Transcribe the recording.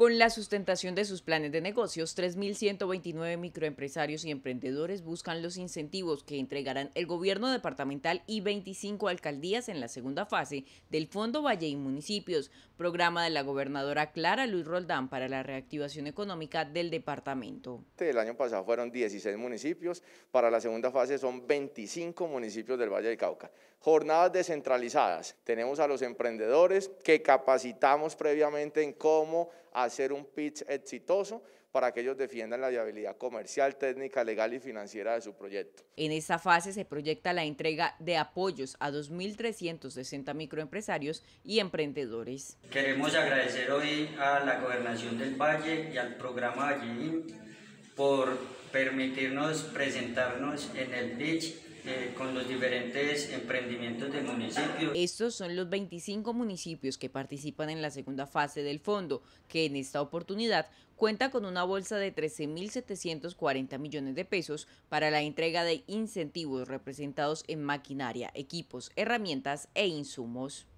Con la sustentación de sus planes de negocios, 3.129 microempresarios y emprendedores buscan los incentivos que entregarán el gobierno departamental y 25 alcaldías en la segunda fase del Fondo Valle y Municipios, programa de la gobernadora Clara Luis Roldán para la reactivación económica del departamento. El año pasado fueron 16 municipios, para la segunda fase son 25 municipios del Valle del Cauca. Jornadas descentralizadas, tenemos a los emprendedores que capacitamos previamente en cómo hacer hacer un pitch exitoso para que ellos defiendan la viabilidad comercial, técnica, legal y financiera de su proyecto. En esta fase se proyecta la entrega de apoyos a 2.360 microempresarios y emprendedores. Queremos agradecer hoy a la Gobernación del Valle y al programa Allí por permitirnos presentarnos en el Beach eh, con los diferentes emprendimientos del municipio. Estos son los 25 municipios que participan en la segunda fase del fondo, que en esta oportunidad cuenta con una bolsa de 13.740 millones de pesos para la entrega de incentivos representados en maquinaria, equipos, herramientas e insumos.